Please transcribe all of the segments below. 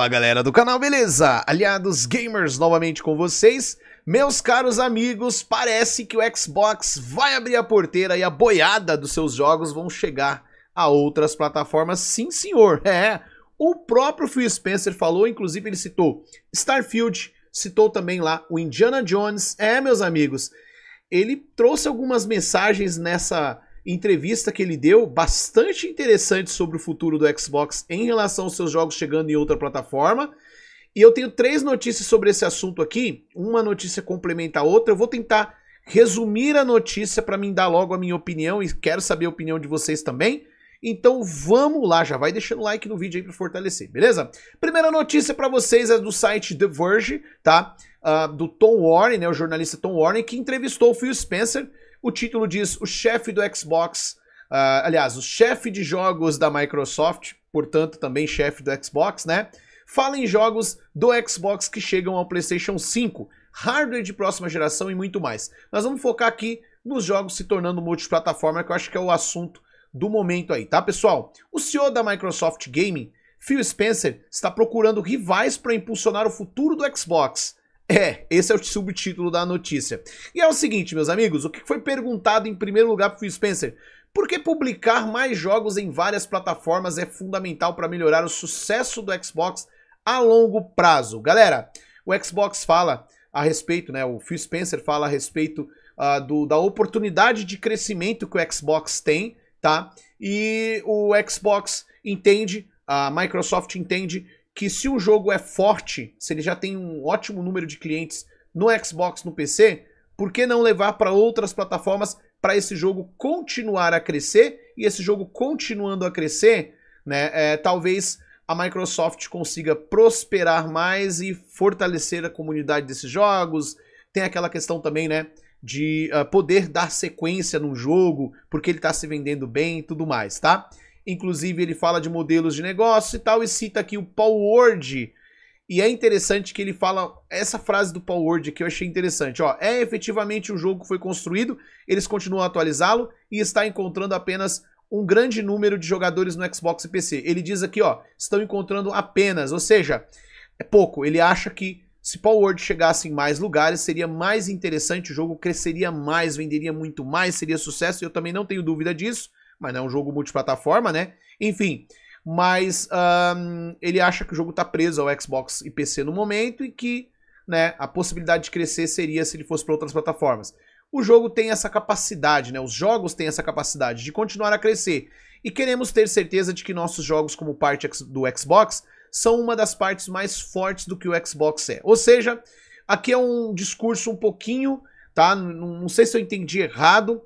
Fala galera do canal, beleza? Aliados Gamers novamente com vocês. Meus caros amigos, parece que o Xbox vai abrir a porteira e a boiada dos seus jogos vão chegar a outras plataformas. Sim, senhor. É. O próprio Phil Spencer falou, inclusive ele citou Starfield, citou também lá o Indiana Jones. É, meus amigos, ele trouxe algumas mensagens nessa entrevista que ele deu, bastante interessante sobre o futuro do Xbox em relação aos seus jogos chegando em outra plataforma. E eu tenho três notícias sobre esse assunto aqui. Uma notícia complementa a outra. Eu vou tentar resumir a notícia para mim dar logo a minha opinião e quero saber a opinião de vocês também. Então vamos lá, já vai deixando o like no vídeo aí para fortalecer, beleza? Primeira notícia para vocês é do site The Verge, tá? Uh, do Tom Warren, né? O jornalista Tom Warren que entrevistou o Phil Spencer o título diz: O chefe do Xbox, uh, aliás, o chefe de jogos da Microsoft, portanto também chefe do Xbox, né? Fala em jogos do Xbox que chegam ao PlayStation 5, hardware de próxima geração e muito mais. Nós vamos focar aqui nos jogos se tornando multiplataforma, que eu acho que é o assunto do momento aí, tá, pessoal? O CEO da Microsoft Gaming, Phil Spencer, está procurando rivais para impulsionar o futuro do Xbox. É, esse é o subtítulo da notícia. E é o seguinte, meus amigos, o que foi perguntado em primeiro lugar para Phil Spencer? Por que publicar mais jogos em várias plataformas é fundamental para melhorar o sucesso do Xbox a longo prazo? Galera, o Xbox fala a respeito, né? O Phil Spencer fala a respeito uh, do, da oportunidade de crescimento que o Xbox tem, tá? E o Xbox entende, a Microsoft entende que se o jogo é forte, se ele já tem um ótimo número de clientes no Xbox, no PC, por que não levar para outras plataformas para esse jogo continuar a crescer? E esse jogo continuando a crescer, né, é, talvez a Microsoft consiga prosperar mais e fortalecer a comunidade desses jogos. Tem aquela questão também, né, de uh, poder dar sequência num jogo, porque ele está se vendendo bem e tudo mais, tá? Inclusive, ele fala de modelos de negócio e tal, e cita aqui o Paul Ward. E é interessante que ele fala essa frase do Paul Ward que eu achei interessante. Ó, é efetivamente o um jogo que foi construído, eles continuam a atualizá-lo e está encontrando apenas um grande número de jogadores no Xbox e PC. Ele diz aqui, ó, estão encontrando apenas, ou seja, é pouco. Ele acha que se Paul Ward chegasse em mais lugares, seria mais interessante, o jogo cresceria mais, venderia muito mais, seria sucesso, eu também não tenho dúvida disso mas não é um jogo multiplataforma, né? Enfim, mas um, ele acha que o jogo está preso ao Xbox e PC no momento e que né, a possibilidade de crescer seria se ele fosse para outras plataformas. O jogo tem essa capacidade, né? Os jogos têm essa capacidade de continuar a crescer. E queremos ter certeza de que nossos jogos, como parte do Xbox, são uma das partes mais fortes do que o Xbox é. Ou seja, aqui é um discurso um pouquinho, tá? Não, não sei se eu entendi errado,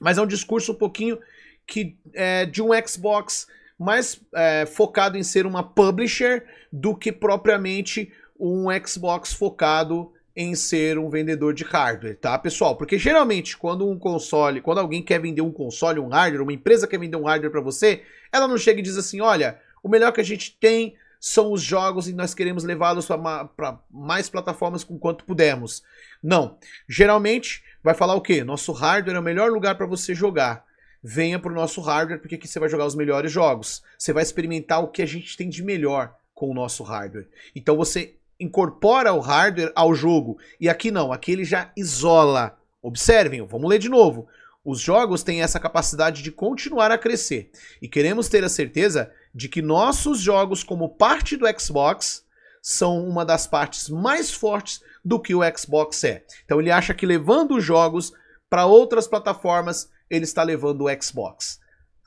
mas é um discurso um pouquinho que é, de um Xbox mais é, focado em ser uma publisher do que propriamente um Xbox focado em ser um vendedor de hardware, tá, pessoal? Porque geralmente quando um console, quando alguém quer vender um console, um hardware, uma empresa quer vender um hardware para você, ela não chega e diz assim, olha, o melhor que a gente tem são os jogos e nós queremos levá-los para mais plataformas com quanto pudermos. Não. Geralmente vai falar o quê? Nosso hardware é o melhor lugar para você jogar venha para o nosso hardware, porque aqui você vai jogar os melhores jogos. Você vai experimentar o que a gente tem de melhor com o nosso hardware. Então você incorpora o hardware ao jogo. E aqui não, aqui ele já isola. Observem, vamos ler de novo. Os jogos têm essa capacidade de continuar a crescer. E queremos ter a certeza de que nossos jogos, como parte do Xbox, são uma das partes mais fortes do que o Xbox é. Então ele acha que levando os jogos para outras plataformas ele está levando o Xbox.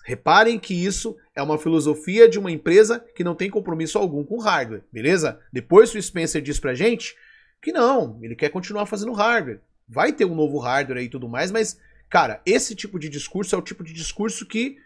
Reparem que isso é uma filosofia de uma empresa que não tem compromisso algum com hardware, beleza? Depois o Spencer diz pra gente que não, ele quer continuar fazendo hardware. Vai ter um novo hardware aí e tudo mais, mas, cara, esse tipo de discurso é o tipo de discurso que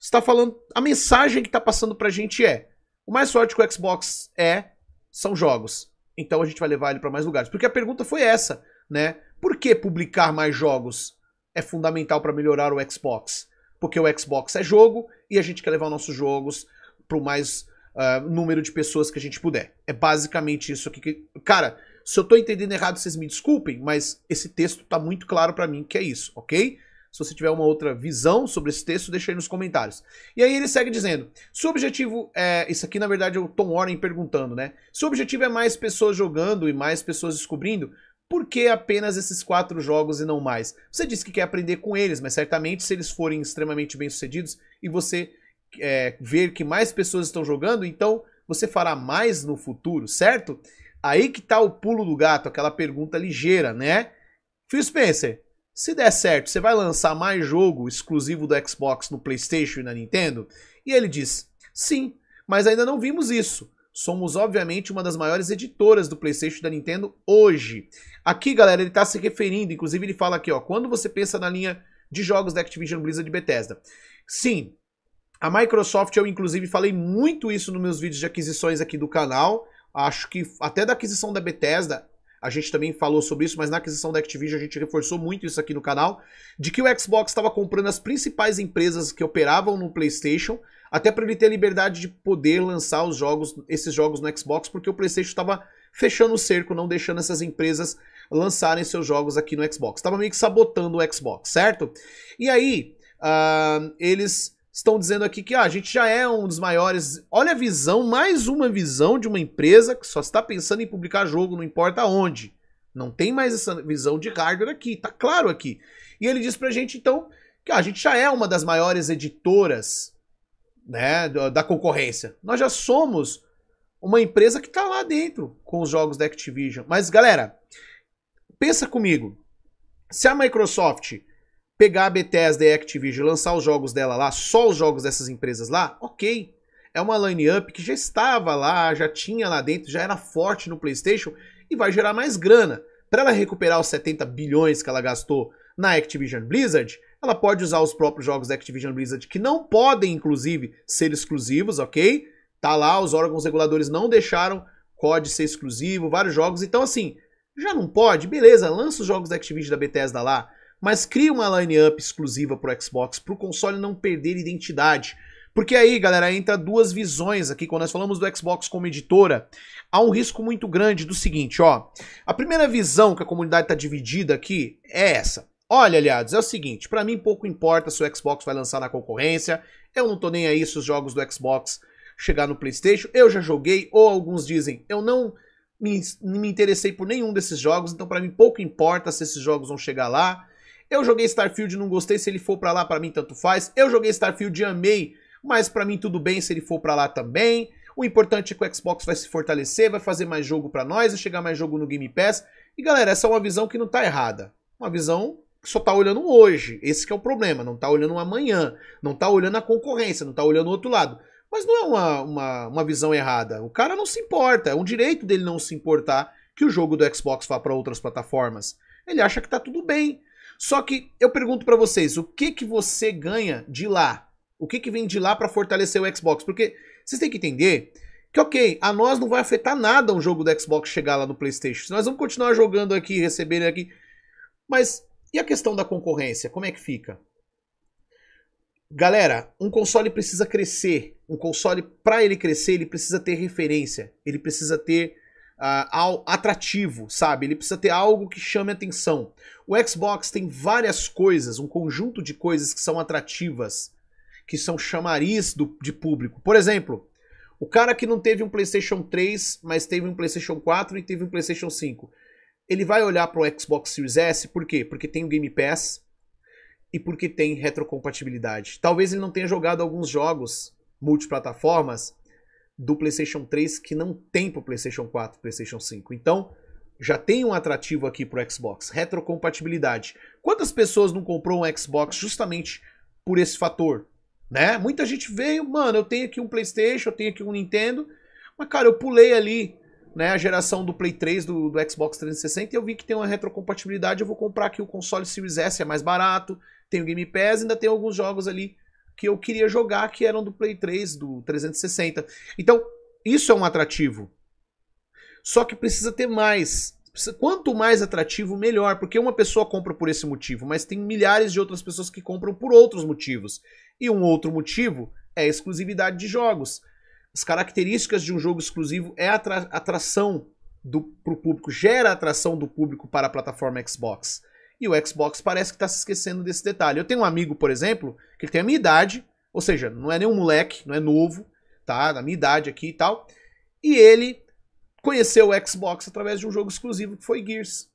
está falando. A mensagem que está passando pra gente é: o mais forte que o Xbox é são jogos. Então a gente vai levar ele para mais lugares. Porque a pergunta foi essa, né? Por que publicar mais jogos? é fundamental para melhorar o Xbox. Porque o Xbox é jogo e a gente quer levar nossos jogos para o mais uh, número de pessoas que a gente puder. É basicamente isso aqui. Que... Cara, se eu estou entendendo errado, vocês me desculpem, mas esse texto está muito claro para mim que é isso, ok? Se você tiver uma outra visão sobre esse texto, deixa aí nos comentários. E aí ele segue dizendo: se o objetivo é. Isso aqui, na verdade, é o Tom Warren perguntando, né? Se o objetivo é mais pessoas jogando e mais pessoas descobrindo, por que apenas esses quatro jogos e não mais? Você disse que quer aprender com eles, mas certamente se eles forem extremamente bem-sucedidos e você é, ver que mais pessoas estão jogando, então você fará mais no futuro, certo? Aí que tá o pulo do gato, aquela pergunta ligeira, né? Phil Spencer, se der certo, você vai lançar mais jogo exclusivo do Xbox no PlayStation e na Nintendo? E ele diz: sim, mas ainda não vimos isso. Somos, obviamente, uma das maiores editoras do PlayStation e da Nintendo hoje. Aqui, galera, ele está se referindo, inclusive ele fala aqui, ó, quando você pensa na linha de jogos da Activision Blizzard e Bethesda. Sim, a Microsoft, eu inclusive falei muito isso nos meus vídeos de aquisições aqui do canal. Acho que até da aquisição da Bethesda, a gente também falou sobre isso, mas na aquisição da Activision a gente reforçou muito isso aqui no canal, de que o Xbox estava comprando as principais empresas que operavam no PlayStation, até para ele ter a liberdade de poder lançar os jogos, esses jogos no Xbox, porque o PlayStation estava fechando o cerco, não deixando essas empresas lançarem seus jogos aqui no Xbox. Tava meio que sabotando o Xbox, certo? E aí, uh, eles estão dizendo aqui que ah, a gente já é um dos maiores. Olha a visão, mais uma visão de uma empresa que só está pensando em publicar jogo, não importa onde. Não tem mais essa visão de hardware aqui, tá claro aqui. E ele diz pra gente, então, que ah, a gente já é uma das maiores editoras né, da concorrência. Nós já somos uma empresa que tá lá dentro com os jogos da Activision. Mas, galera, pensa comigo. Se a Microsoft pegar a Bethesda e a Activision e lançar os jogos dela lá, só os jogos dessas empresas lá, ok. É uma line-up que já estava lá, já tinha lá dentro, já era forte no PlayStation e vai gerar mais grana. Para ela recuperar os 70 bilhões que ela gastou na Activision Blizzard, ela pode usar os próprios jogos da Activision Blizzard, que não podem, inclusive, ser exclusivos, ok? Tá lá, os órgãos reguladores não deixaram COD ser exclusivo, vários jogos. Então, assim, já não pode? Beleza, lança os jogos da Activision da Bethesda lá, mas cria uma line-up exclusiva pro Xbox, pro console não perder identidade. Porque aí, galera, entra duas visões aqui. Quando nós falamos do Xbox como editora, há um risco muito grande do seguinte, ó. A primeira visão que a comunidade está dividida aqui é essa. Olha, aliados, é o seguinte, para mim pouco importa se o Xbox vai lançar na concorrência, eu não tô nem aí se os jogos do Xbox chegar no PlayStation, eu já joguei, ou alguns dizem, eu não me, me interessei por nenhum desses jogos, então para mim pouco importa se esses jogos vão chegar lá. Eu joguei Starfield, não gostei, se ele for para lá para mim tanto faz. Eu joguei Starfield e amei, mas para mim tudo bem se ele for para lá também. O importante é que o Xbox vai se fortalecer, vai fazer mais jogo para nós, vai chegar mais jogo no Game Pass. E galera, essa é uma visão que não tá errada. Uma visão que só tá olhando hoje. Esse é o problema, não tá olhando amanhã, não tá olhando a concorrência, não tá olhando o outro lado. Mas não é uma, uma, uma visão errada. O cara não se importa. É um direito dele não se importar que o jogo do Xbox vá para outras plataformas. Ele acha que tá tudo bem. Só que eu pergunto para vocês, o que que você ganha de lá? O que que vem de lá para fortalecer o Xbox? Porque vocês têm que entender que, ok, a nós não vai afetar nada um jogo do Xbox chegar lá no PlayStation. Nós vamos continuar jogando aqui, recebendo aqui. Mas e a questão da concorrência? Como é que fica? Galera, um console precisa crescer. Um console, para ele crescer, ele precisa ter referência. Ele precisa ter uh, atrativo, sabe? Ele precisa ter algo que chame atenção. O Xbox tem várias coisas, um conjunto de coisas que são atrativas, que são chamariz do, de público. Por exemplo, o cara que não teve um PlayStation 3, mas teve um PlayStation 4 e teve um PlayStation 5. Ele vai olhar para o Xbox Series S, por quê? Porque tem o Game Pass, e porque tem retrocompatibilidade. Talvez ele não tenha jogado alguns jogos multiplataformas do PlayStation 3 que não tem para o PlayStation 4, PlayStation 5. Então, já tem um atrativo aqui para o Xbox, retrocompatibilidade. Quantas pessoas não comprou um Xbox justamente por esse fator, né? Muita gente veio, mano, eu tenho aqui um PlayStation, eu tenho aqui um Nintendo, mas cara, eu pulei ali, né, a geração do Play 3 do, do Xbox 360 e eu vi que tem uma retrocompatibilidade, eu vou comprar aqui o console Series S, é mais barato, tem o Game Pass, ainda tem alguns jogos ali que eu queria jogar que eram do Play 3, do 360. Então, isso é um atrativo. Só que precisa ter mais. Quanto mais atrativo, melhor, porque uma pessoa compra por esse motivo, mas tem milhares de outras pessoas que compram por outros motivos. E um outro motivo é a exclusividade de jogos. As características de um jogo exclusivo é a atra atração do, o público, gera atração do público para a plataforma Xbox. E o Xbox parece que está se esquecendo desse detalhe. Eu tenho um amigo, por exemplo, que tem a minha idade, ou seja, não é nenhum moleque, não é novo, tá? Da minha idade aqui e tal. E ele conheceu o Xbox através de um jogo exclusivo que foi Gears.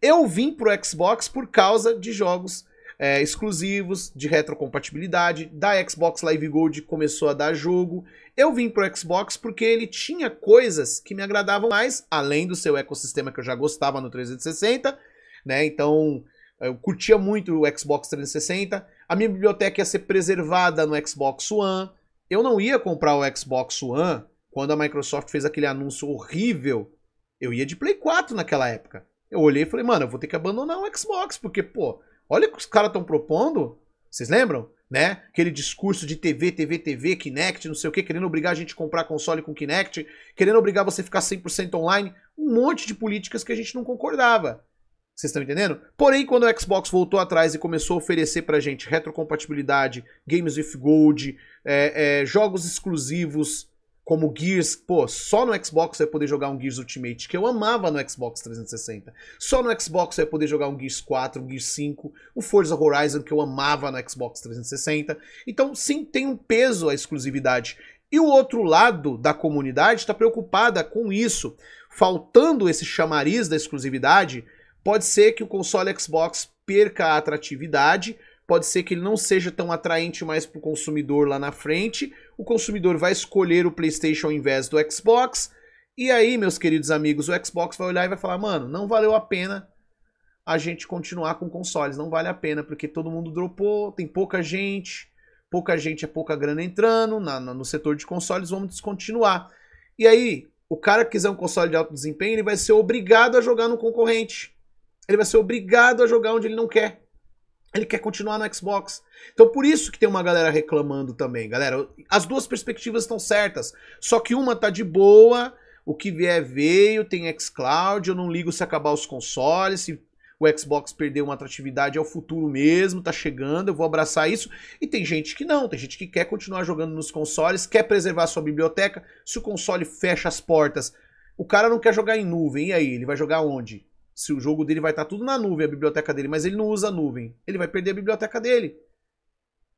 Eu vim pro Xbox por causa de jogos é, exclusivos, de retrocompatibilidade, da Xbox Live Gold começou a dar jogo. Eu vim pro Xbox porque ele tinha coisas que me agradavam mais, além do seu ecossistema que eu já gostava no 360, né? Então, eu curtia muito o Xbox 360. A minha biblioteca ia ser preservada no Xbox One. Eu não ia comprar o Xbox One quando a Microsoft fez aquele anúncio horrível. Eu ia de Play 4 naquela época. Eu olhei e falei, mano, eu vou ter que abandonar o Xbox, porque, pô, olha o que os caras estão propondo. Vocês lembram? Né? Aquele discurso de TV, TV, TV, Kinect, não sei o que, querendo obrigar a gente a comprar console com Kinect, querendo obrigar você a ficar 100% online, um monte de políticas que a gente não concordava. Vocês estão entendendo? Porém, quando o Xbox voltou atrás e começou a oferecer pra gente retrocompatibilidade, games with gold, é, é, jogos exclusivos como Gears, pô, só no Xbox você vai poder jogar um Gears Ultimate, que eu amava no Xbox 360. Só no Xbox você vai poder jogar um Gears 4, um Gears 5, o Forza Horizon, que eu amava no Xbox 360. Então, sim, tem um peso a exclusividade. E o outro lado da comunidade está preocupada com isso. Faltando esse chamariz da exclusividade, Pode ser que o console Xbox perca a atratividade, pode ser que ele não seja tão atraente mais para o consumidor lá na frente. O consumidor vai escolher o PlayStation ao invés do Xbox. E aí, meus queridos amigos, o Xbox vai olhar e vai falar: mano, não valeu a pena a gente continuar com consoles, não vale a pena, porque todo mundo dropou, tem pouca gente, pouca gente é pouca grana entrando na, no setor de consoles, vamos descontinuar. E aí, o cara que quiser um console de alto desempenho, ele vai ser obrigado a jogar no concorrente. Ele vai ser obrigado a jogar onde ele não quer. Ele quer continuar no Xbox. Então por isso que tem uma galera reclamando também, galera. As duas perspectivas estão certas. Só que uma tá de boa, o que vier veio, tem xCloud, eu não ligo se acabar os consoles, se o Xbox perder uma atratividade, é o futuro mesmo, tá chegando, eu vou abraçar isso. E tem gente que não, tem gente que quer continuar jogando nos consoles, quer preservar sua biblioteca. Se o console fecha as portas, o cara não quer jogar em nuvem, e aí? Ele vai jogar onde? se o jogo dele vai estar tá tudo na nuvem, a biblioteca dele, mas ele não usa a nuvem, ele vai perder a biblioteca dele.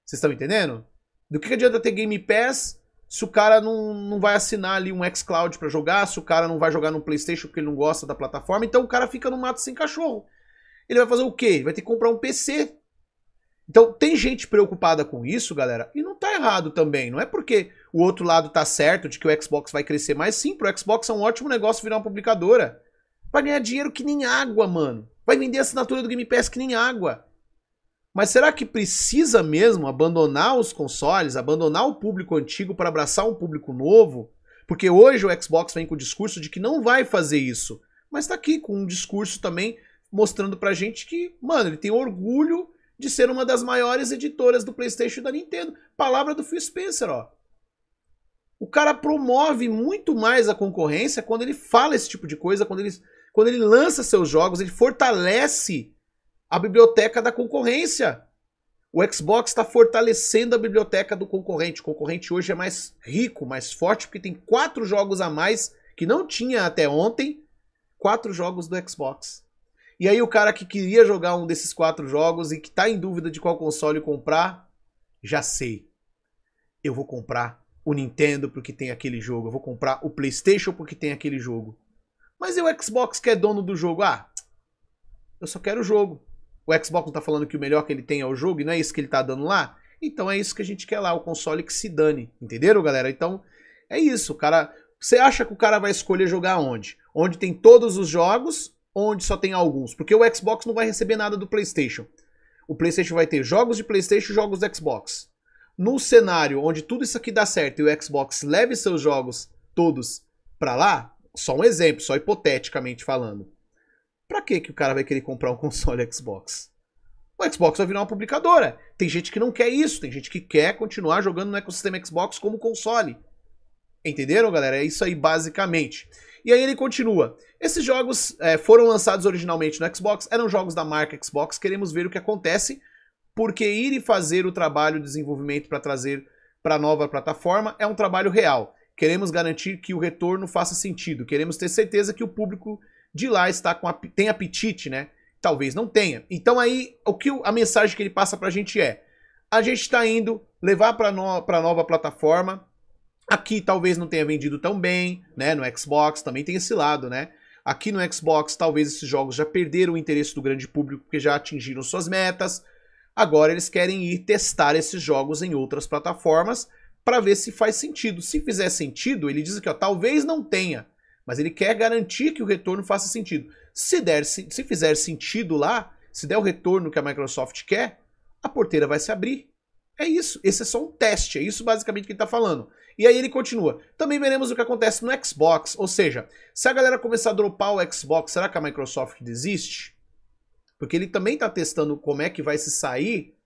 Vocês estão entendendo? Do que, que adianta ter Game Pass se o cara não, não vai assinar ali um xCloud para jogar, se o cara não vai jogar no PlayStation porque ele não gosta da plataforma, então o cara fica no mato sem cachorro. Ele vai fazer o quê? vai ter que comprar um PC. Então tem gente preocupada com isso, galera, e não tá errado também. Não é porque o outro lado tá certo de que o Xbox vai crescer mais. Sim, pro Xbox é um ótimo negócio virar uma publicadora. Vai ganhar dinheiro que nem água, mano. Vai vender a assinatura do Game Pass que nem água. Mas será que precisa mesmo abandonar os consoles, abandonar o público antigo para abraçar um público novo? Porque hoje o Xbox vem com o discurso de que não vai fazer isso. Mas está aqui com um discurso também mostrando pra gente que, mano, ele tem orgulho de ser uma das maiores editoras do PlayStation e da Nintendo. Palavra do Phil Spencer, ó. O cara promove muito mais a concorrência quando ele fala esse tipo de coisa, quando ele quando ele lança seus jogos, ele fortalece a biblioteca da concorrência. O Xbox está fortalecendo a biblioteca do concorrente. O concorrente hoje é mais rico, mais forte, porque tem quatro jogos a mais que não tinha até ontem. Quatro jogos do Xbox. E aí o cara que queria jogar um desses quatro jogos e que está em dúvida de qual console comprar, já sei. Eu vou comprar o Nintendo porque tem aquele jogo. Eu vou comprar o PlayStation porque tem aquele jogo. Mas e o Xbox que é dono do jogo? Ah, eu só quero o jogo. O Xbox não tá falando que o melhor que ele tem é o jogo e não é isso que ele tá dando lá? Então é isso que a gente quer lá, o console que se dane. Entenderam, galera? Então é isso, o cara. Você acha que o cara vai escolher jogar onde? Onde tem todos os jogos, onde só tem alguns? Porque o Xbox não vai receber nada do PlayStation. O PlayStation vai ter jogos de PlayStation e jogos do Xbox. No cenário onde tudo isso aqui dá certo e o Xbox leve seus jogos todos para lá, só um exemplo, só hipoteticamente falando. Pra que que o cara vai querer comprar um console Xbox? O Xbox vai virar uma publicadora. Tem gente que não quer isso, tem gente que quer continuar jogando no ecossistema Xbox como console. Entenderam, galera? É isso aí basicamente. E aí ele continua. Esses jogos é, foram lançados originalmente no Xbox, eram jogos da marca Xbox, queremos ver o que acontece, porque ir e fazer o trabalho de desenvolvimento para trazer para a nova plataforma é um trabalho real. Queremos garantir que o retorno faça sentido. Queremos ter certeza que o público de lá está com ap tem apetite, né? Talvez não tenha. Então aí o que a mensagem que ele passa para a gente é: a gente está indo levar para no para nova plataforma. Aqui talvez não tenha vendido tão bem, né? No Xbox também tem esse lado, né? Aqui no Xbox, talvez esses jogos já perderam o interesse do grande público porque já atingiram suas metas. Agora eles querem ir testar esses jogos em outras plataformas para ver se faz sentido. Se fizer sentido, ele diz aqui, ó, talvez não tenha, mas ele quer garantir que o retorno faça sentido. Se, der, se, se fizer sentido lá, se der o retorno que a Microsoft quer, a porteira vai se abrir. É isso. Esse é só um teste. É isso basicamente que ele está falando. E aí ele continua. Também veremos o que acontece no Xbox. Ou seja, se a galera começar a dropar o Xbox, será que a Microsoft desiste? Porque ele também está testando como é que vai se sair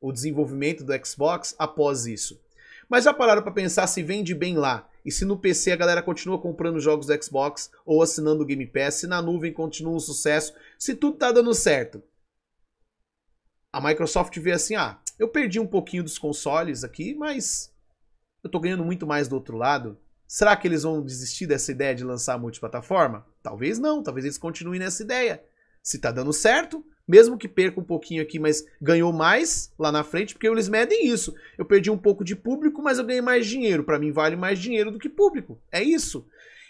o desenvolvimento do Xbox após isso. Mas já pararam para pensar se vende bem lá? E se no PC a galera continua comprando jogos do Xbox ou assinando o Game Pass, se na nuvem continua um sucesso, se tudo tá dando certo? A Microsoft vê assim, ah, eu perdi um pouquinho dos consoles aqui, mas eu tô ganhando muito mais do outro lado. Será que eles vão desistir dessa ideia de lançar multiplataforma? Talvez não, talvez eles continuem nessa ideia. Se tá dando certo, mesmo que perca um pouquinho aqui, mas ganhou mais lá na frente, porque eles medem isso. Eu perdi um pouco de público, mas eu ganhei mais dinheiro. Para mim, vale mais dinheiro do que público. É isso.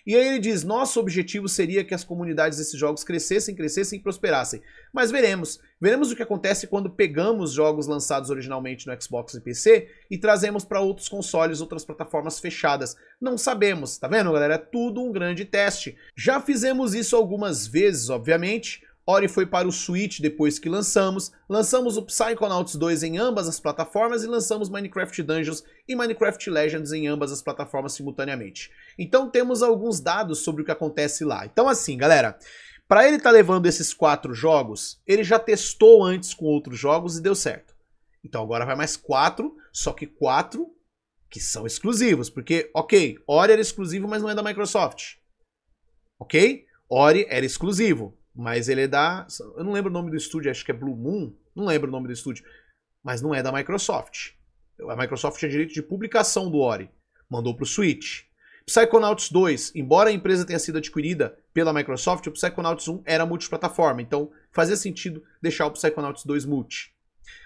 E aí ele diz: nosso objetivo seria que as comunidades desses jogos crescessem, crescessem e prosperassem. Mas veremos. Veremos o que acontece quando pegamos jogos lançados originalmente no Xbox e PC e trazemos para outros consoles, outras plataformas fechadas. Não sabemos, tá vendo, galera? É tudo um grande teste. Já fizemos isso algumas vezes, obviamente. Ori foi para o Switch depois que lançamos, lançamos o Psychonauts 2 em ambas as plataformas e lançamos Minecraft Dungeons e Minecraft Legends em ambas as plataformas simultaneamente. Então temos alguns dados sobre o que acontece lá. Então assim, galera, para ele estar tá levando esses quatro jogos, ele já testou antes com outros jogos e deu certo. Então agora vai mais quatro, só que quatro que são exclusivos, porque, ok, Ori era exclusivo, mas não é da Microsoft. Ok? Ori era exclusivo. Mas ele é da. Eu não lembro o nome do estúdio, acho que é Blue Moon. Não lembro o nome do estúdio. Mas não é da Microsoft. A Microsoft tinha direito de publicação do Ori. Mandou pro Switch. Psychonauts 2, embora a empresa tenha sido adquirida pela Microsoft, o Psychonauts 1 era multiplataforma, então fazia sentido deixar o Psychonauts 2 multi.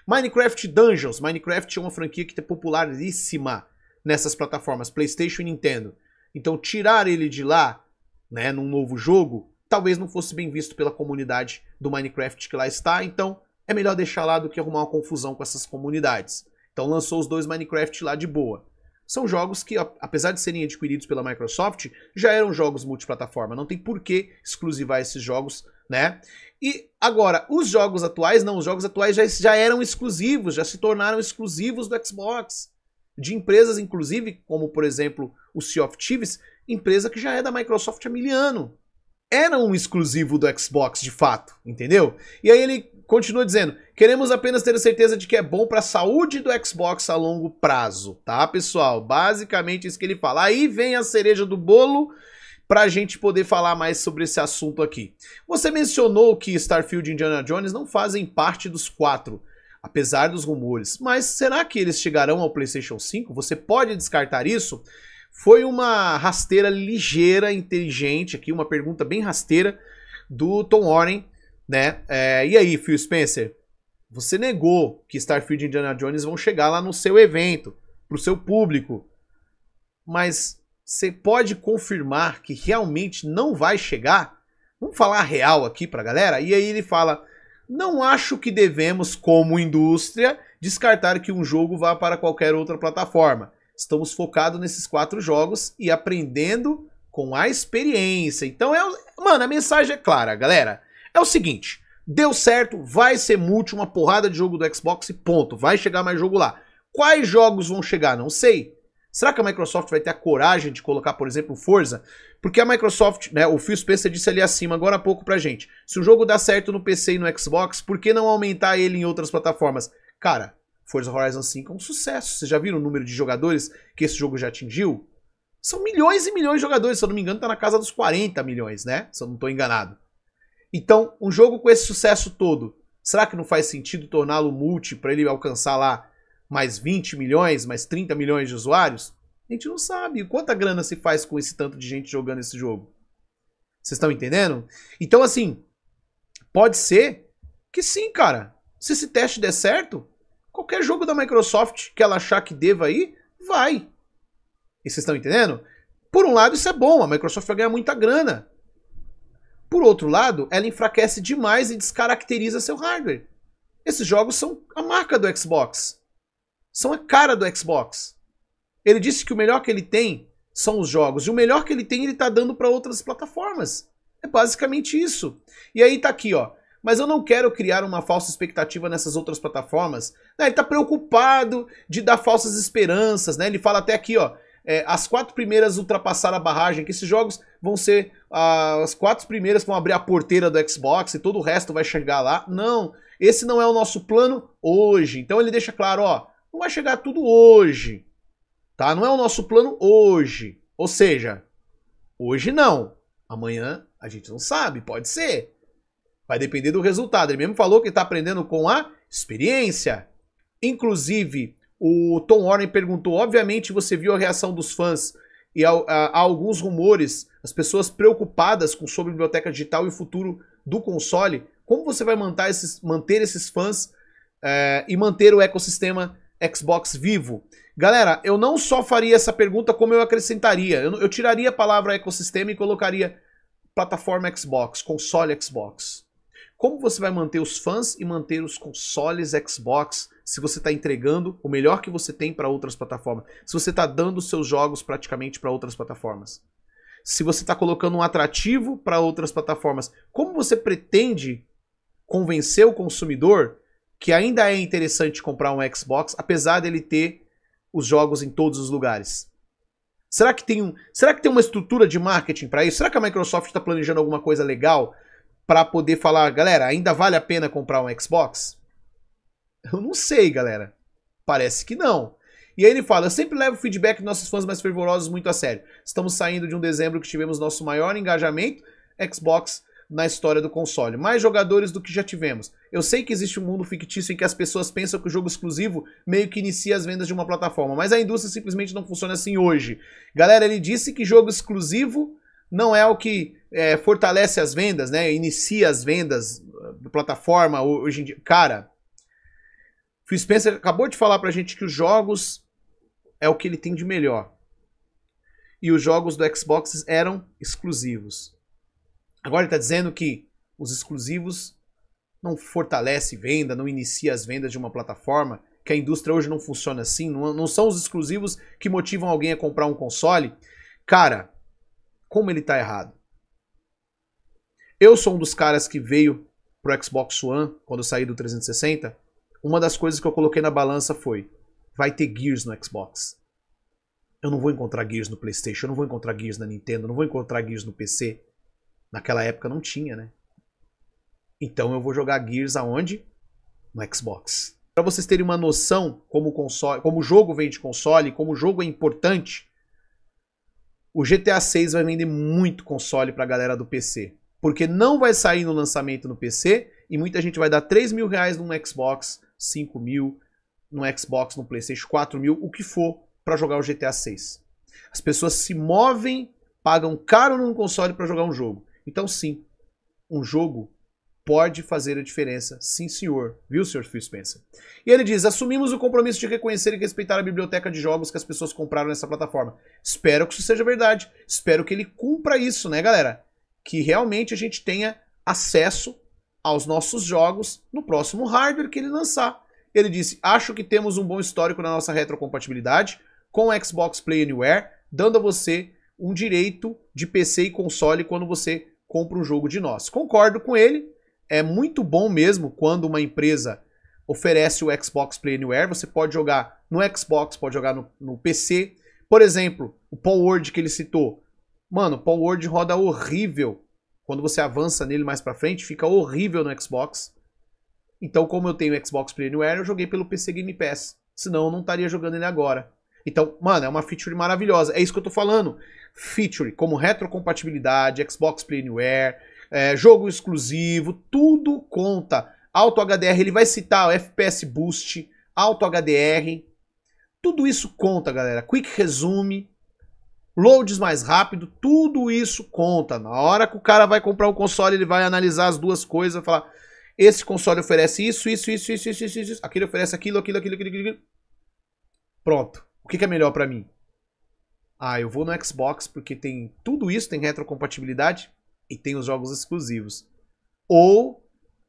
Minecraft Dungeons. Minecraft é uma franquia que é popularíssima nessas plataformas, PlayStation e Nintendo. Então tirar ele de lá, né, num novo jogo, talvez não fosse bem visto pela comunidade do Minecraft que lá está, então é melhor deixar lá do que arrumar uma confusão com essas comunidades. Então lançou os dois Minecraft lá de boa. São jogos que, apesar de serem adquiridos pela Microsoft, já eram jogos multiplataforma. Não tem por que exclusivar esses jogos, né? E agora, os jogos atuais, não, os jogos atuais já, já eram exclusivos, já se tornaram exclusivos do Xbox. De empresas, inclusive, como por exemplo o Sea of Thieves, empresa que já é da Microsoft há mil anos era um exclusivo do Xbox de fato, entendeu? E aí ele continua dizendo: "Queremos apenas ter a certeza de que é bom para a saúde do Xbox a longo prazo", tá, pessoal? Basicamente isso que ele fala. Aí vem a cereja do bolo para a gente poder falar mais sobre esse assunto aqui. Você mencionou que Starfield e Indiana Jones não fazem parte dos quatro, apesar dos rumores. Mas será que eles chegarão ao PlayStation 5? Você pode descartar isso? Foi uma rasteira ligeira, inteligente aqui, uma pergunta bem rasteira do Tom Warren, né? É, e aí, Phil Spencer, você negou que Starfield e Indiana Jones vão chegar lá no seu evento, para o seu público, mas você pode confirmar que realmente não vai chegar? Vamos falar real aqui para galera? E aí ele fala: não acho que devemos, como indústria, descartar que um jogo vá para qualquer outra plataforma. Estamos focados nesses quatro jogos e aprendendo com a experiência. Então, é, mano, a mensagem é clara, galera. É o seguinte, deu certo, vai ser multi, uma porrada de jogo do Xbox e ponto. Vai chegar mais jogo lá. Quais jogos vão chegar? Não sei. Será que a Microsoft vai ter a coragem de colocar, por exemplo, Forza? Porque a Microsoft, né, o Phil Spencer disse ali acima agora há pouco pra gente, se o jogo dá certo no PC e no Xbox, por que não aumentar ele em outras plataformas? Cara, Forza Horizon 5 é um sucesso. Vocês já viram o número de jogadores que esse jogo já atingiu? São milhões e milhões de jogadores, se eu não me engano, tá na casa dos 40 milhões, né? Se eu não tô enganado. Então, um jogo com esse sucesso todo, será que não faz sentido torná-lo multi para ele alcançar lá mais 20 milhões, mais 30 milhões de usuários? A gente não sabe quanta grana se faz com esse tanto de gente jogando esse jogo. Vocês estão entendendo? Então, assim, pode ser que sim, cara. Se esse teste der certo, Qualquer jogo da Microsoft que ela achar que deva ir, vai. E vocês estão entendendo? Por um lado, isso é bom, a Microsoft vai ganhar muita grana. Por outro lado, ela enfraquece demais e descaracteriza seu hardware. Esses jogos são a marca do Xbox. São a cara do Xbox. Ele disse que o melhor que ele tem são os jogos. E o melhor que ele tem, ele está dando para outras plataformas. É basicamente isso. E aí tá aqui, ó mas eu não quero criar uma falsa expectativa nessas outras plataformas. Né? Ele tá preocupado de dar falsas esperanças, né? Ele fala até aqui, ó, é, as quatro primeiras ultrapassaram a barragem, que esses jogos vão ser ah, as quatro primeiras que vão abrir a porteira do Xbox e todo o resto vai chegar lá. Não, esse não é o nosso plano hoje. Então ele deixa claro, ó, não vai chegar tudo hoje, tá? Não é o nosso plano hoje. Ou seja, hoje não, amanhã a gente não sabe, pode ser. Vai depender do resultado. Ele mesmo falou que está aprendendo com a experiência. Inclusive, o Tom Warren perguntou: obviamente você viu a reação dos fãs e há, alguns rumores, as pessoas preocupadas com sobre biblioteca digital e o futuro do console. Como você vai manter esses, manter esses fãs é, e manter o ecossistema Xbox vivo? Galera, eu não só faria essa pergunta, como eu acrescentaria. Eu, eu tiraria a palavra ecossistema e colocaria plataforma Xbox, console Xbox. Como você vai manter os fãs e manter os consoles Xbox se você está entregando o melhor que você tem para outras plataformas? Se você está dando seus jogos praticamente para outras plataformas? Se você está colocando um atrativo para outras plataformas? Como você pretende convencer o consumidor que ainda é interessante comprar um Xbox, apesar dele ter os jogos em todos os lugares? Será que tem, um, será que tem uma estrutura de marketing para isso? Será que a Microsoft está planejando alguma coisa legal para poder falar, galera, ainda vale a pena comprar um Xbox? Eu não sei, galera. Parece que não. E aí ele fala: Eu sempre levo o feedback dos nossos fãs mais fervorosos muito a sério. Estamos saindo de um dezembro que tivemos nosso maior engajamento Xbox na história do console. Mais jogadores do que já tivemos. Eu sei que existe um mundo fictício em que as pessoas pensam que o jogo exclusivo meio que inicia as vendas de uma plataforma, mas a indústria simplesmente não funciona assim hoje. Galera, ele disse que jogo exclusivo não é o que é, fortalece as vendas, né? Inicia as vendas eh, da plataforma hoje em dia. Cara, Phil Spencer acabou de falar pra gente que os jogos é o que ele tem de melhor. E os jogos do Xbox eram exclusivos. Agora ele tá dizendo que os exclusivos não fortalece venda, não inicia as vendas de uma plataforma, que a indústria hoje não funciona assim, não, não são os exclusivos que motivam alguém a comprar um console. Cara, como ele tá errado. Eu sou um dos caras que veio pro Xbox One, quando eu saí do 360, uma das coisas que eu coloquei na balança foi: vai ter Gears no Xbox. Eu não vou encontrar Gears no PlayStation, eu não vou encontrar Gears na Nintendo, eu não vou encontrar Gears no PC. Naquela época não tinha, né? Então eu vou jogar Gears aonde? No Xbox. Para vocês terem uma noção como console, como o jogo vem de console, como o jogo é importante, o GTA 6 vai vender muito console pra galera do PC. Porque não vai sair no lançamento no PC e muita gente vai dar 3 mil reais num Xbox, 5 mil no Xbox, no PlayStation 4 mil, o que for, para jogar o GTA 6. As pessoas se movem, pagam caro num console para jogar um jogo. Então, sim, um jogo pode fazer a diferença, sim senhor, viu, senhor Phil Spencer? E ele diz: assumimos o compromisso de reconhecer e respeitar a biblioteca de jogos que as pessoas compraram nessa plataforma. Espero que isso seja verdade. Espero que ele cumpra isso, né, galera? Que realmente a gente tenha acesso aos nossos jogos no próximo hardware que ele lançar. Ele disse: acho que temos um bom histórico na nossa retrocompatibilidade com o Xbox Play Anywhere, dando a você um direito de PC e console quando você compra um jogo de nós. Concordo com ele, é muito bom mesmo quando uma empresa oferece o Xbox Play Anywhere. Você pode jogar no Xbox, pode jogar no, no PC. Por exemplo, o Paul Word que ele citou. Mano, o Paul Word roda horrível. Quando você avança nele mais pra frente, fica horrível no Xbox. Então, como eu tenho Xbox Play Anywhere, eu joguei pelo PC Game Pass. Senão eu não estaria jogando ele agora. Então, mano, é uma feature maravilhosa. É isso que eu tô falando. Feature, como retrocompatibilidade, Xbox Play Anywhere, é, jogo exclusivo, tudo conta. Alto HDR, ele vai citar o FPS Boost, Alto HDR, tudo isso conta, galera. Quick resume, loads mais rápido, tudo isso conta. Na hora que o cara vai comprar o console, ele vai analisar as duas coisas, vai falar: esse console oferece isso, isso, isso, isso, isso, isso, isso, aquele oferece aquilo, aquilo, aquilo, aquilo, aquilo. Pronto. O que, que é melhor para mim? Ah, eu vou no Xbox porque tem tudo isso, tem retrocompatibilidade e tem os jogos exclusivos. Ou,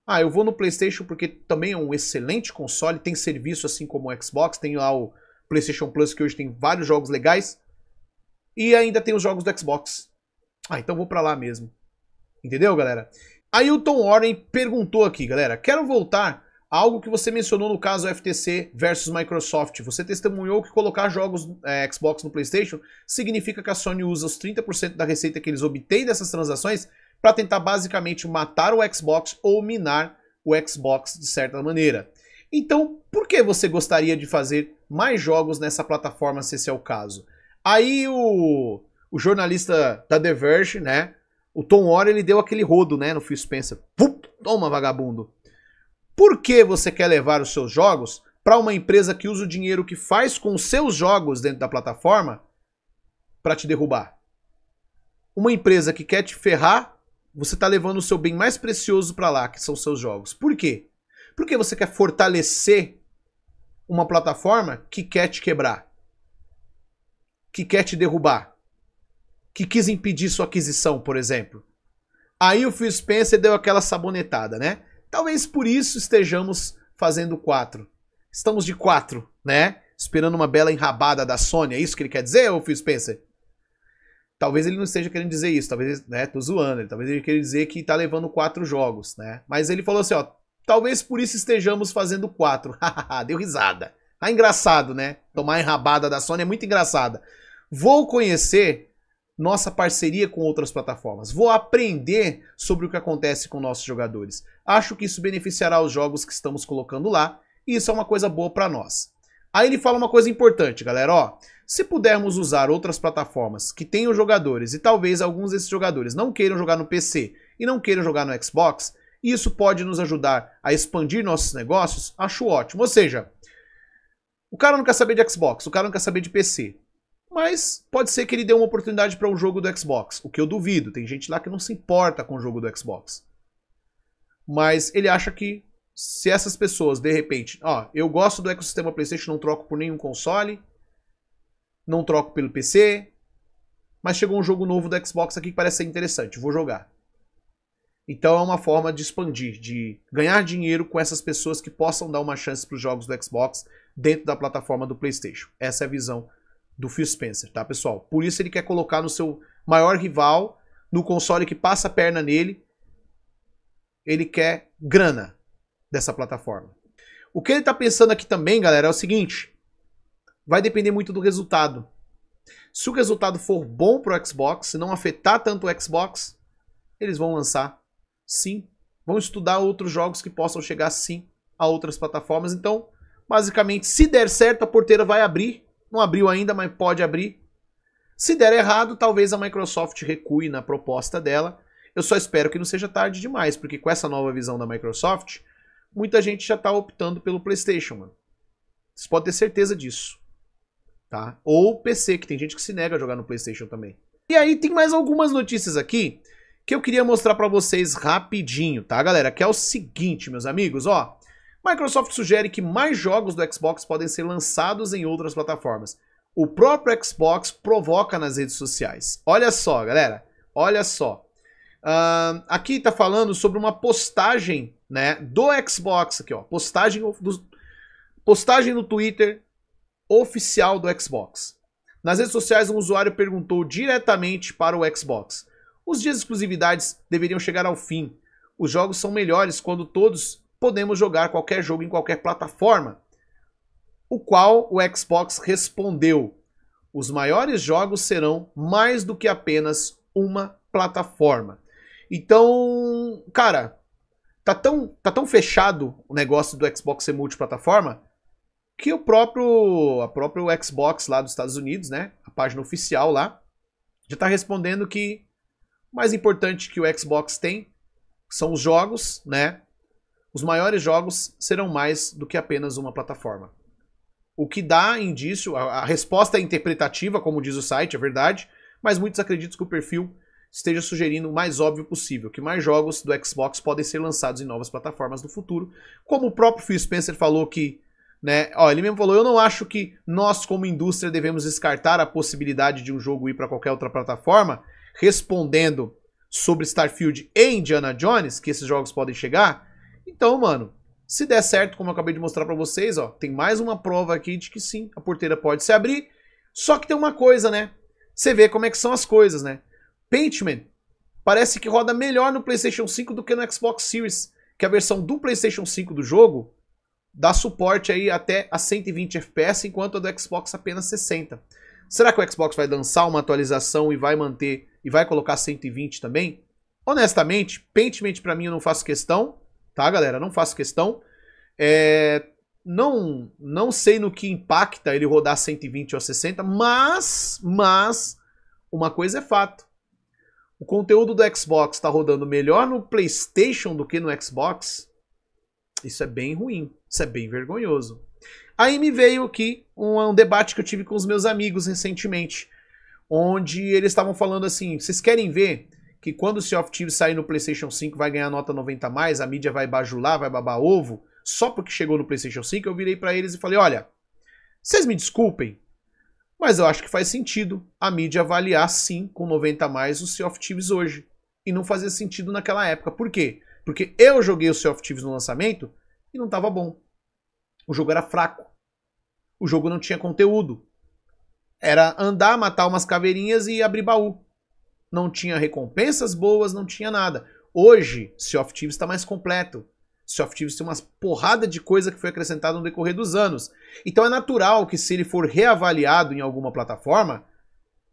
ah, eu vou no PlayStation porque também é um excelente console, tem serviço assim como o Xbox, tem lá o PlayStation Plus que hoje tem vários jogos legais e ainda tem os jogos do Xbox. Ah, então vou para lá mesmo. Entendeu, galera? Aí o Tom Warren perguntou aqui, galera, quero voltar Algo que você mencionou no caso FTC versus Microsoft. Você testemunhou que colocar jogos é, Xbox no PlayStation significa que a Sony usa os 30% da receita que eles obtêm dessas transações para tentar basicamente matar o Xbox ou minar o Xbox de certa maneira. Então, por que você gostaria de fazer mais jogos nessa plataforma se esse é o caso? Aí o, o jornalista da The Verge, né? O Tom Warren, ele deu aquele rodo, né, no Phil Spencer. Pup, toma, vagabundo. Por que você quer levar os seus jogos para uma empresa que usa o dinheiro que faz com os seus jogos dentro da plataforma para te derrubar? Uma empresa que quer te ferrar, você está levando o seu bem mais precioso para lá, que são os seus jogos. Por quê? Porque você quer fortalecer uma plataforma que quer te quebrar, que quer te derrubar, que quis impedir sua aquisição, por exemplo. Aí o Phil Spencer deu aquela sabonetada, né? Talvez por isso estejamos fazendo quatro. Estamos de quatro, né? Esperando uma bela enrabada da Sony. É isso que ele quer dizer, ou Phil Spencer? Talvez ele não esteja querendo dizer isso. Talvez, né? Tô zoando. Ele, talvez ele queira dizer que tá levando quatro jogos, né? Mas ele falou assim, ó. Talvez por isso estejamos fazendo quatro. Deu risada. Ah, engraçado, né? Tomar enrabada da Sony é muito engraçada. Vou conhecer nossa parceria com outras plataformas. Vou aprender sobre o que acontece com nossos jogadores. Acho que isso beneficiará os jogos que estamos colocando lá e isso é uma coisa boa para nós. Aí ele fala uma coisa importante, galera, ó. Se pudermos usar outras plataformas que tenham jogadores e talvez alguns desses jogadores não queiram jogar no PC e não queiram jogar no Xbox, isso pode nos ajudar a expandir nossos negócios, acho ótimo. Ou seja, o cara não quer saber de Xbox, o cara não quer saber de PC. Mas pode ser que ele dê uma oportunidade para um jogo do Xbox, o que eu duvido. Tem gente lá que não se importa com o jogo do Xbox. Mas ele acha que se essas pessoas, de repente, ó, eu gosto do ecossistema PlayStation, não troco por nenhum console, não troco pelo PC, mas chegou um jogo novo do Xbox aqui que parece ser interessante, vou jogar. Então é uma forma de expandir, de ganhar dinheiro com essas pessoas que possam dar uma chance para os jogos do Xbox dentro da plataforma do PlayStation. Essa é a visão do Phil Spencer, tá, pessoal? Por isso ele quer colocar no seu maior rival, no console que passa a perna nele, ele quer grana dessa plataforma. O que ele tá pensando aqui também, galera, é o seguinte: vai depender muito do resultado. Se o resultado for bom pro Xbox, se não afetar tanto o Xbox, eles vão lançar sim. Vão estudar outros jogos que possam chegar sim a outras plataformas. Então, basicamente, se der certo, a porteira vai abrir não abriu ainda, mas pode abrir. Se der errado, talvez a Microsoft recue na proposta dela. Eu só espero que não seja tarde demais, porque com essa nova visão da Microsoft, muita gente já está optando pelo PlayStation, mano. Vocês podem ter certeza disso. Tá? Ou PC, que tem gente que se nega a jogar no PlayStation também. E aí tem mais algumas notícias aqui que eu queria mostrar para vocês rapidinho, tá, galera? Que é o seguinte, meus amigos, ó. Microsoft sugere que mais jogos do Xbox podem ser lançados em outras plataformas. O próprio Xbox provoca nas redes sociais. Olha só, galera. Olha só. Uh, aqui está falando sobre uma postagem né, do Xbox. Aqui, ó. Postagem, do, postagem no Twitter oficial do Xbox. Nas redes sociais, um usuário perguntou diretamente para o Xbox: Os dias de exclusividades deveriam chegar ao fim. Os jogos são melhores quando todos podemos jogar qualquer jogo em qualquer plataforma. O qual o Xbox respondeu: os maiores jogos serão mais do que apenas uma plataforma. Então, cara, tá tão, tá tão fechado o negócio do Xbox ser multiplataforma que o próprio a próprio Xbox lá dos Estados Unidos, né, a página oficial lá, já tá respondendo que o mais importante que o Xbox tem são os jogos, né? os maiores jogos serão mais do que apenas uma plataforma. O que dá indício, a, a resposta é interpretativa, como diz o site, é verdade, mas muitos acreditam que o perfil esteja sugerindo o mais óbvio possível, que mais jogos do Xbox podem ser lançados em novas plataformas no futuro, como o próprio Phil Spencer falou que, né, ó, ele mesmo falou, eu não acho que nós como indústria devemos descartar a possibilidade de um jogo ir para qualquer outra plataforma, respondendo sobre Starfield e Indiana Jones, que esses jogos podem chegar, então, mano, se der certo, como eu acabei de mostrar para vocês, ó, tem mais uma prova aqui de que sim, a porteira pode se abrir. Só que tem uma coisa, né? Você vê como é que são as coisas, né? Paintman parece que roda melhor no PlayStation 5 do que no Xbox Series, que a versão do PlayStation 5 do jogo dá suporte aí até a 120 FPS, enquanto a do Xbox apenas 60. Será que o Xbox vai lançar uma atualização e vai manter e vai colocar 120 também? Honestamente, Paintment para mim eu não faço questão tá, galera? Não faço questão. É, não, não sei no que impacta ele rodar 120 ou 60, mas, mas uma coisa é fato. O conteúdo do Xbox está rodando melhor no PlayStation do que no Xbox. Isso é bem ruim, isso é bem vergonhoso. Aí me veio aqui um, um debate que eu tive com os meus amigos recentemente, onde eles estavam falando assim: vocês querem ver que quando o Sea of Thieves sair no PlayStation 5 vai ganhar nota 90 a mais, a mídia vai bajular, vai babar ovo, só porque chegou no PlayStation 5, eu virei para eles e falei: "Olha, vocês me desculpem, mas eu acho que faz sentido a mídia avaliar sim com 90 a mais o Sea of Thieves hoje e não fazia sentido naquela época. Por quê? Porque eu joguei o Sea of Thieves no lançamento e não estava bom. O jogo era fraco. O jogo não tinha conteúdo. Era andar, matar umas caveirinhas e abrir baú não tinha recompensas boas, não tinha nada. Hoje, Sea of Thieves está mais completo. Sea of Thieves tem uma porrada de coisa que foi acrescentada no decorrer dos anos. Então é natural que se ele for reavaliado em alguma plataforma,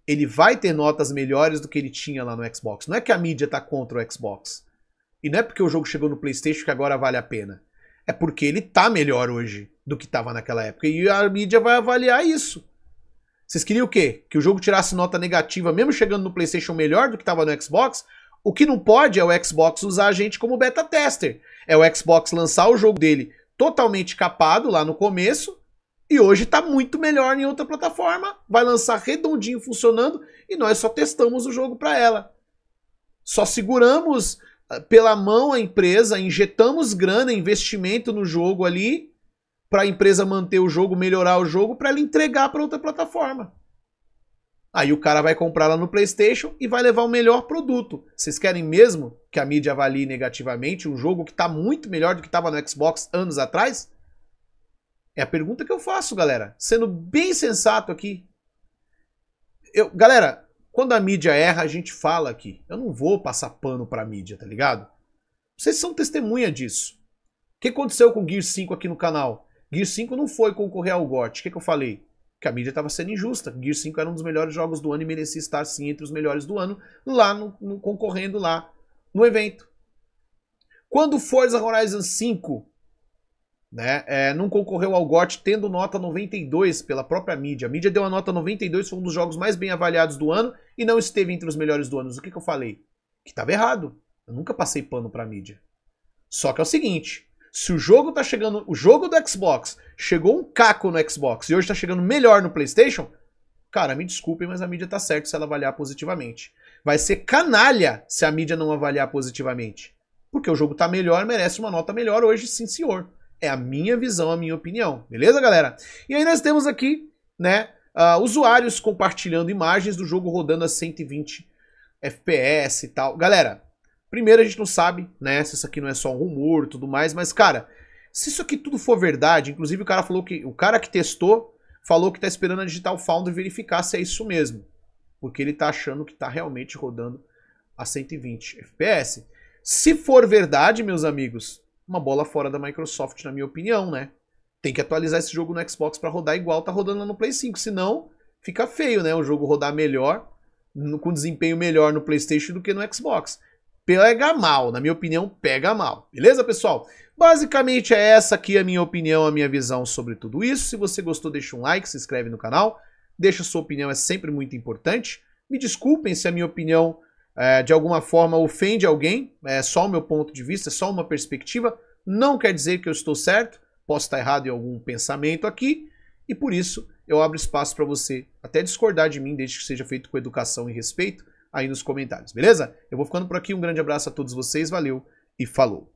ele vai ter notas melhores do que ele tinha lá no Xbox. Não é que a mídia está contra o Xbox. E não é porque o jogo chegou no PlayStation que agora vale a pena. É porque ele está melhor hoje do que estava naquela época. E a mídia vai avaliar isso. Vocês queriam o quê? Que o jogo tirasse nota negativa, mesmo chegando no PlayStation melhor do que estava no Xbox? O que não pode é o Xbox usar a gente como beta tester. É o Xbox lançar o jogo dele totalmente capado lá no começo e hoje está muito melhor em outra plataforma, vai lançar redondinho funcionando e nós só testamos o jogo para ela. Só seguramos ah, pela mão a empresa, injetamos grana, investimento no jogo ali para a empresa manter o jogo, melhorar o jogo, para ela entregar para outra plataforma. Aí o cara vai comprar lá no PlayStation e vai levar o melhor produto. Vocês querem mesmo que a mídia avalie negativamente um jogo que está muito melhor do que estava no Xbox anos atrás? É a pergunta que eu faço, galera. Sendo bem sensato aqui. Eu, galera, quando a mídia erra, a gente fala aqui. Eu não vou passar pano pra mídia, tá ligado? Vocês são testemunha disso. O que aconteceu com o Gear 5 aqui no canal? Gear 5 não foi concorrer ao GOT. O que, que eu falei? Que a mídia estava sendo injusta. Gear 5 era um dos melhores jogos do ano e merecia estar sim entre os melhores do ano, lá no, no concorrendo lá no evento. Quando Forza Horizon 5 né, é, não concorreu ao GOT, tendo nota 92 pela própria mídia. A mídia deu a nota 92, foi um dos jogos mais bem avaliados do ano e não esteve entre os melhores do ano. O que, que eu falei? Que estava errado. Eu nunca passei pano para a mídia. Só que é o seguinte, se o jogo tá chegando, o jogo do Xbox chegou um caco no Xbox e hoje tá chegando melhor no PlayStation, cara, me desculpem, mas a mídia tá certa se ela avaliar positivamente. Vai ser canalha se a mídia não avaliar positivamente. Porque o jogo tá melhor, merece uma nota melhor hoje, sim, senhor. É a minha visão, a minha opinião. Beleza, galera? E aí nós temos aqui, né, uh, usuários compartilhando imagens do jogo rodando a 120 FPS e tal. Galera, Primeiro, a gente não sabe, né? Se isso aqui não é só um rumor tudo mais, mas, cara, se isso aqui tudo for verdade, inclusive o cara falou que. O cara que testou falou que tá esperando a Digital Foundry verificar se é isso mesmo. Porque ele tá achando que tá realmente rodando a 120 FPS. Se for verdade, meus amigos, uma bola fora da Microsoft, na minha opinião, né? Tem que atualizar esse jogo no Xbox para rodar igual tá rodando lá no Play 5, senão fica feio, né? O jogo rodar melhor, com desempenho melhor no PlayStation do que no Xbox pega é mal, na minha opinião, pega mal. Beleza, pessoal? Basicamente é essa aqui a minha opinião, a minha visão sobre tudo isso. Se você gostou, deixa um like, se inscreve no canal, deixa sua opinião, é sempre muito importante. Me desculpem se a minha opinião é, de alguma forma ofende alguém, é só o meu ponto de vista, é só uma perspectiva. Não quer dizer que eu estou certo, posso estar errado em algum pensamento aqui, e por isso eu abro espaço para você até discordar de mim, desde que seja feito com educação e respeito aí nos comentários, beleza? Eu vou ficando por aqui, um grande abraço a todos vocês, valeu e falou!